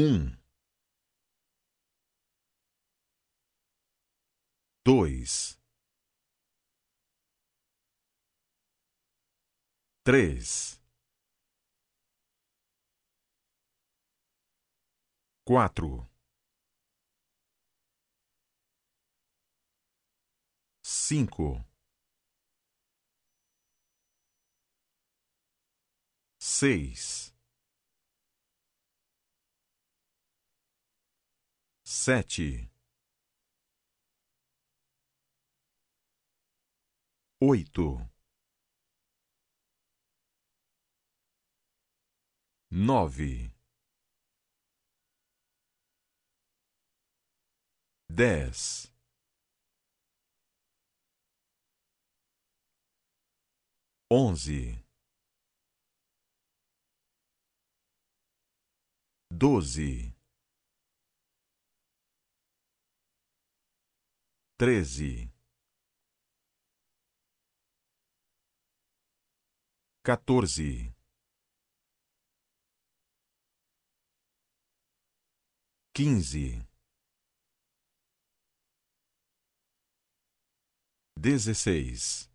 Um, dois, três, quatro, cinco, seis. sete, oito, nove, dez. Onze, doze. treze, quatorze, quinze, dezesseis,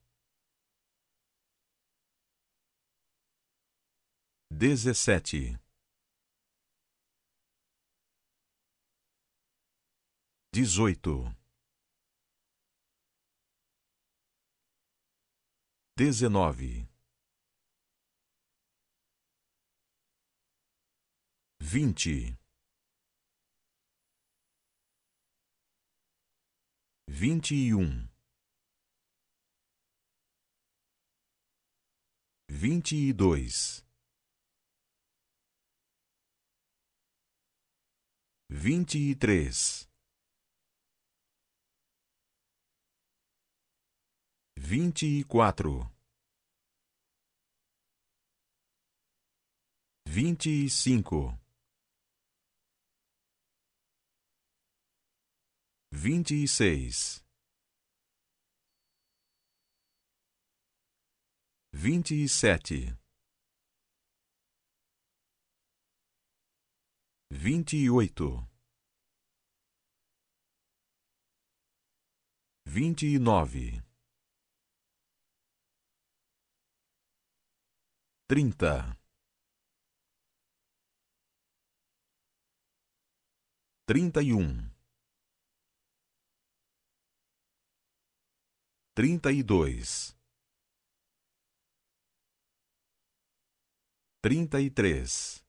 dezessete. dezoito dezenove, vinte, vinte e um, vinte e dois, vinte e três. vinte e quatro, vinte e cinco, vinte e seis, vinte e sete, vinte e oito. vinte e nove trinta, trinta e um, trinta e dois, trinta e três,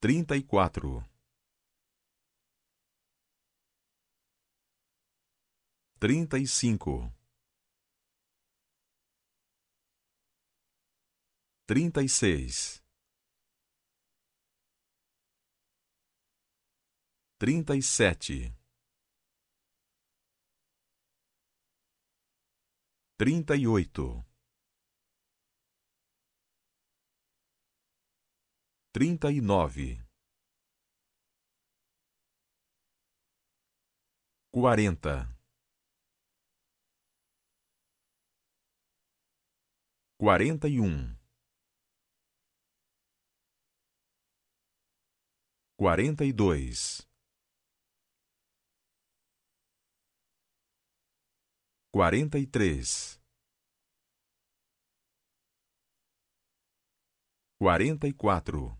trinta e quatro. Trinta e cinco. 36 37 38 39 40 41 quarenta e dois, quarenta e três, quarenta e quatro,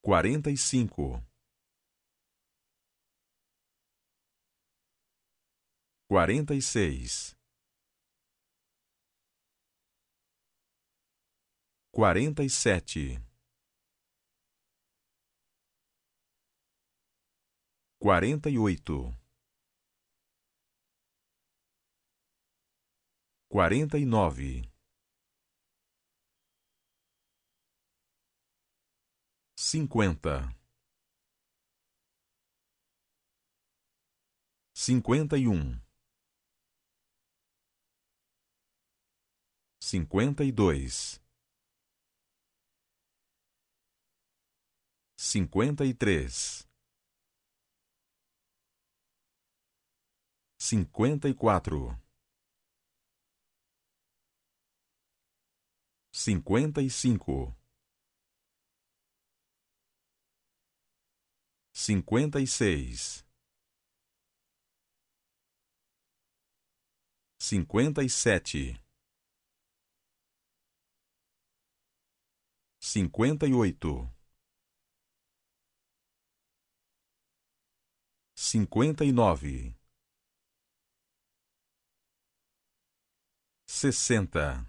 quarenta e cinco, quarenta e seis. quarenta e sete, quarenta e oito, quarenta e nove, cinquenta, cinquenta e um. cinquenta e dois cinquenta e três, cinquenta e quatro, cinquenta e cinco, cinquenta e seis, cinquenta e sete. Cinquenta e oito. cinquenta e nove, sessenta,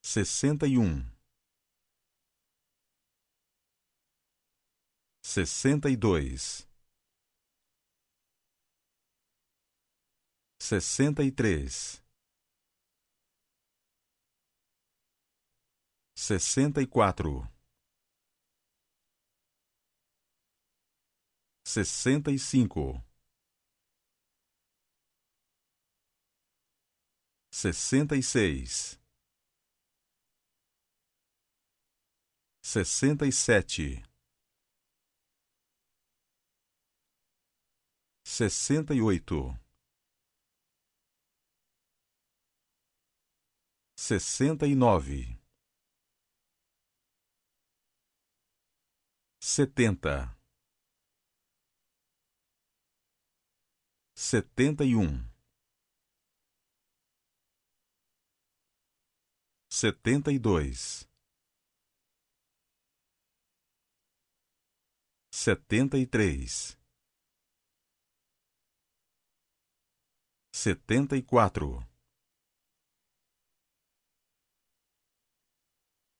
sessenta e um, sessenta e dois, sessenta e três. Sessenta e quatro. sessenta e cinco, sessenta e seis, sessenta e sete, sessenta e oito, sessenta e nove. setenta setenta e um, setenta e dois, setenta e três, setenta e quatro,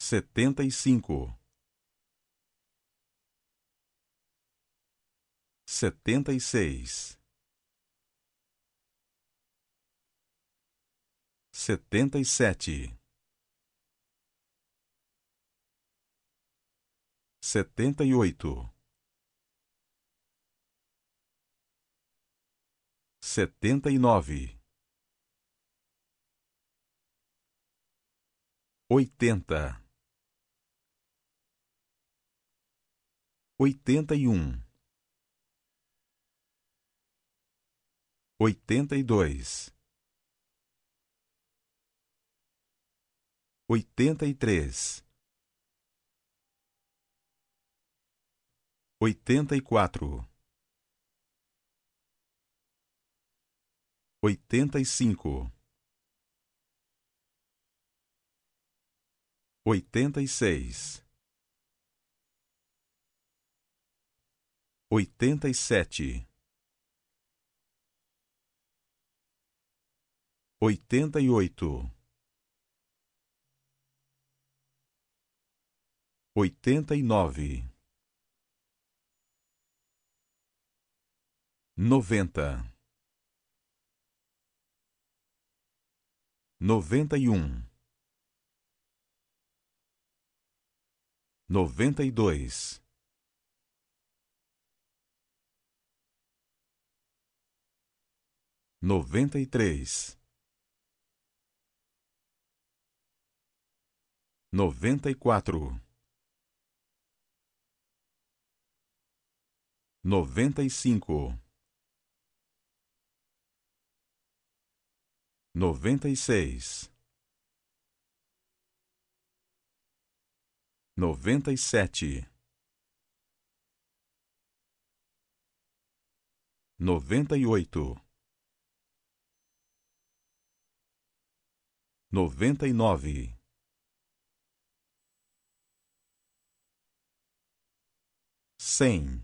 setenta e cinco, setenta e seis. setenta e sete, setenta e oito, setenta e nove, oitenta, oitenta e um. oitenta e dois oitenta e três, oitenta e quatro, oitenta e cinco, oitenta e seis, oitenta e sete. Oitenta e oito. 89 90 91 92 93 94 noventa e cinco, noventa e seis, noventa e sete, noventa e oito, noventa e nove. Cem.